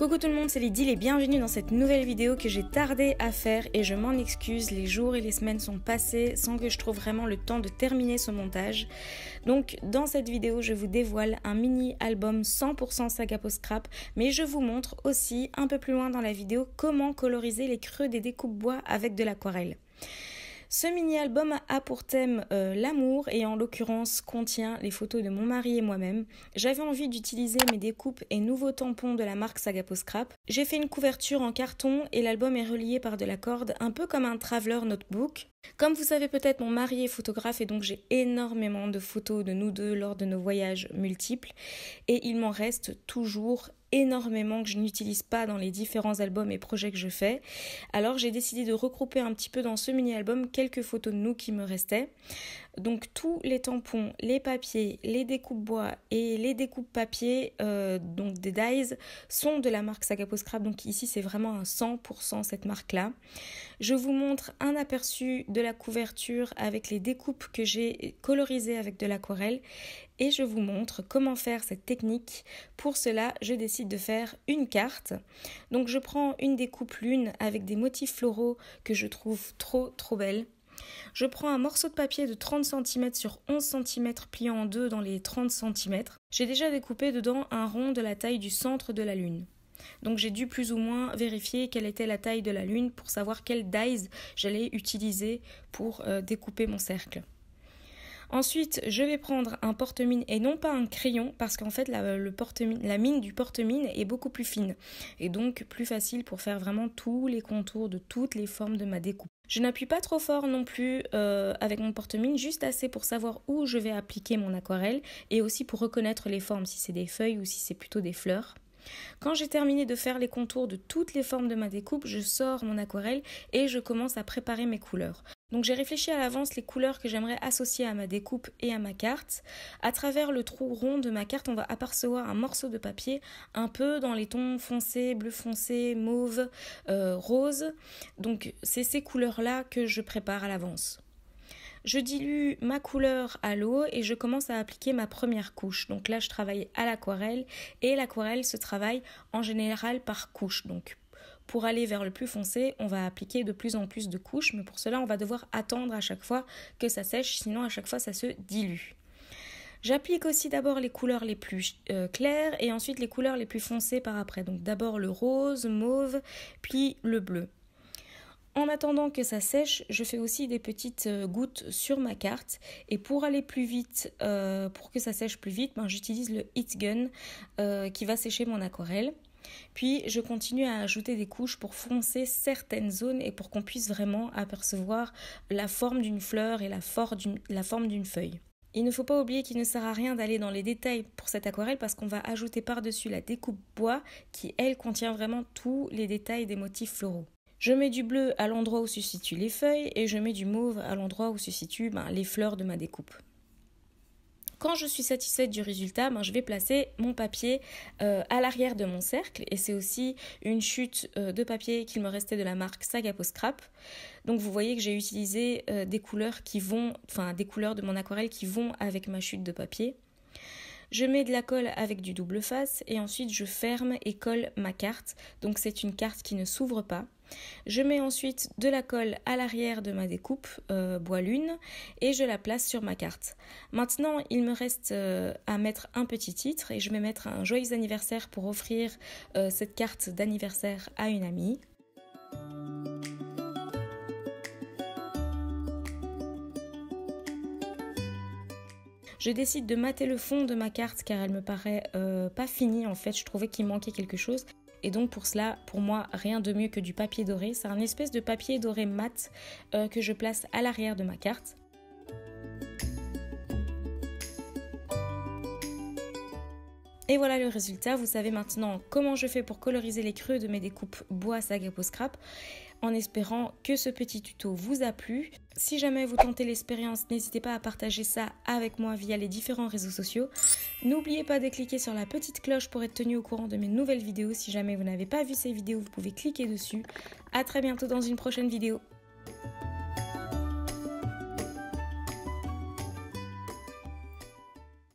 Coucou tout le monde, c'est Lydie et bienvenue dans cette nouvelle vidéo que j'ai tardé à faire et je m'en excuse, les jours et les semaines sont passés sans que je trouve vraiment le temps de terminer ce montage. Donc dans cette vidéo, je vous dévoile un mini album 100% saga post-crap, mais je vous montre aussi un peu plus loin dans la vidéo comment coloriser les creux des découpes bois avec de l'aquarelle. Ce mini-album a pour thème euh, l'amour et en l'occurrence contient les photos de mon mari et moi-même. J'avais envie d'utiliser mes découpes et nouveaux tampons de la marque Sagapo Scrap. J'ai fait une couverture en carton et l'album est relié par de la corde, un peu comme un traveler notebook. Comme vous savez peut-être, mon mari est photographe et donc j'ai énormément de photos de nous deux lors de nos voyages multiples et il m'en reste toujours énormément que je n'utilise pas dans les différents albums et projets que je fais. Alors j'ai décidé de regrouper un petit peu dans ce mini-album quelques photos de nous qui me restaient. Donc tous les tampons, les papiers, les découpes bois et les découpes papier, euh, donc des dyes, sont de la marque Sagapo Scrap. Donc ici c'est vraiment un 100% cette marque-là. Je vous montre un aperçu de la couverture avec les découpes que j'ai colorisées avec de l'aquarelle et je vous montre comment faire cette technique. Pour cela, je décide de faire une carte. Donc je prends une découpe lune avec des motifs floraux que je trouve trop trop belles. Je prends un morceau de papier de 30 cm sur 11 cm pliant en deux dans les 30 cm. J'ai déjà découpé dedans un rond de la taille du centre de la Lune. Donc j'ai dû plus ou moins vérifier quelle était la taille de la Lune pour savoir quel dies j'allais utiliser pour euh, découper mon cercle. Ensuite, je vais prendre un porte-mine et non pas un crayon parce qu'en fait la, -mine, la mine du porte-mine est beaucoup plus fine et donc plus facile pour faire vraiment tous les contours de toutes les formes de ma découpe. Je n'appuie pas trop fort non plus euh, avec mon porte-mine, juste assez pour savoir où je vais appliquer mon aquarelle et aussi pour reconnaître les formes, si c'est des feuilles ou si c'est plutôt des fleurs. Quand j'ai terminé de faire les contours de toutes les formes de ma découpe, je sors mon aquarelle et je commence à préparer mes couleurs. Donc j'ai réfléchi à l'avance les couleurs que j'aimerais associer à ma découpe et à ma carte. À travers le trou rond de ma carte, on va apercevoir un morceau de papier un peu dans les tons foncés, bleu foncé, mauve, euh, rose. Donc c'est ces couleurs-là que je prépare à l'avance. Je dilue ma couleur à l'eau et je commence à appliquer ma première couche. Donc là, je travaille à l'aquarelle et l'aquarelle se travaille en général par couche. Donc pour aller vers le plus foncé, on va appliquer de plus en plus de couches, mais pour cela, on va devoir attendre à chaque fois que ça sèche, sinon à chaque fois, ça se dilue. J'applique aussi d'abord les couleurs les plus euh, claires et ensuite les couleurs les plus foncées par après. Donc d'abord le rose, mauve, puis le bleu. En attendant que ça sèche, je fais aussi des petites euh, gouttes sur ma carte. Et pour aller plus vite, euh, pour que ça sèche plus vite, ben, j'utilise le Heat Gun qui va sécher mon aquarelle. Puis je continue à ajouter des couches pour foncer certaines zones et pour qu'on puisse vraiment apercevoir la forme d'une fleur et la, forme d'une feuille. Il ne faut pas oublier qu'il ne sert à rien d'aller dans les détails pour cette aquarelle parce qu'on va ajouter par-dessus la découpe bois qui, elle, contient vraiment tous les détails des motifs floraux. Je mets du bleu à l'endroit où se situent les feuilles et je mets du mauve à l'endroit où se situent ben, les fleurs de ma découpe. Quand je suis satisfaite du résultat, ben, je vais placer mon papier euh, à l'arrière de mon cercle et c'est aussi une chute euh, de papier qu'il me restait de la marque Sagapo Scrap. Donc vous voyez que j'ai utilisé euh, des couleurs qui vont, enfin des couleurs de mon aquarelle qui vont avec ma chute de papier. Je mets de la colle avec du double face et ensuite je ferme et colle ma carte. Donc c'est une carte qui ne s'ouvre pas. Je mets ensuite de la colle à l'arrière de ma découpe euh, bois lune et je la place sur ma carte. Maintenant, il me reste euh, à mettre un petit titre et je vais mettre un joyeux anniversaire pour offrir euh, cette carte d'anniversaire à une amie. Je décide de mater le fond de ma carte car elle me paraît pas finie en fait. Je trouvais qu'il manquait quelque chose. Et donc pour cela, pour moi, rien de mieux que du papier doré. C'est un espèce de papier doré mat euh, que je place à l'arrière de ma carte. Et voilà le résultat, vous savez maintenant comment je fais pour coloriser les creux de mes découpes bois Sagapo Scrap en espérant que ce petit tuto vous a plu. Si jamais vous tentez l'expérience, n'hésitez pas à partager ça avec moi via les différents réseaux sociaux. N'oubliez pas de cliquer sur la petite cloche pour être tenu au courant de mes nouvelles vidéos. Si jamais vous n'avez pas vu ces vidéos, vous pouvez cliquer dessus. A très bientôt dans une prochaine vidéo.